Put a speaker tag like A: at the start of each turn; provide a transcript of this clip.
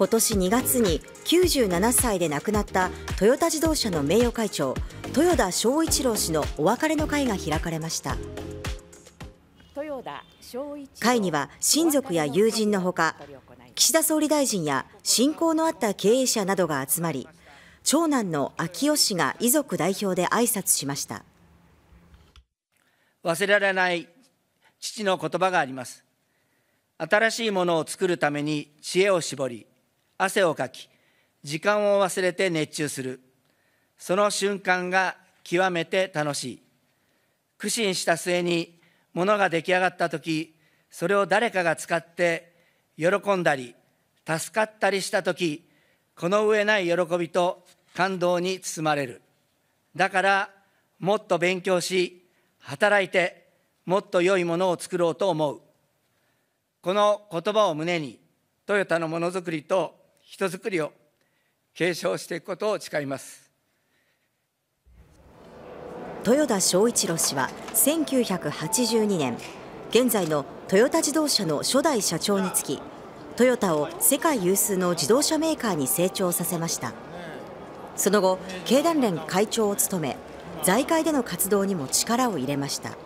A: 今年2月に97歳で亡くなったトヨタ自動車の名誉会長豊田章一郎氏のお別れの会が開かれました会には親族や友人のほか岸田総理大臣や親交のあった経営者などが集まり長男の昭夫氏が遺族代表で挨拶しました
B: 忘れられない父の言葉があります新しいものを作るために知恵を絞り汗をかき、時間を忘れて熱中する。その瞬間が極めて楽しい。苦心した末に物が出来上がった時、それを誰かが使って喜んだり、助かったりした時、この上ない喜びと感動に包まれる。だから、もっと勉強し、働いて、もっと良いものを作ろうと思う。この言葉を胸に、トヨタのものづくりと人づくりを継承していくことを誓います
A: 豊田章一郎氏は1982年現在のトヨタ自動車の初代社長につきトヨタを世界有数の自動車メーカーに成長させましたその後経団連会長を務め財界での活動にも力を入れました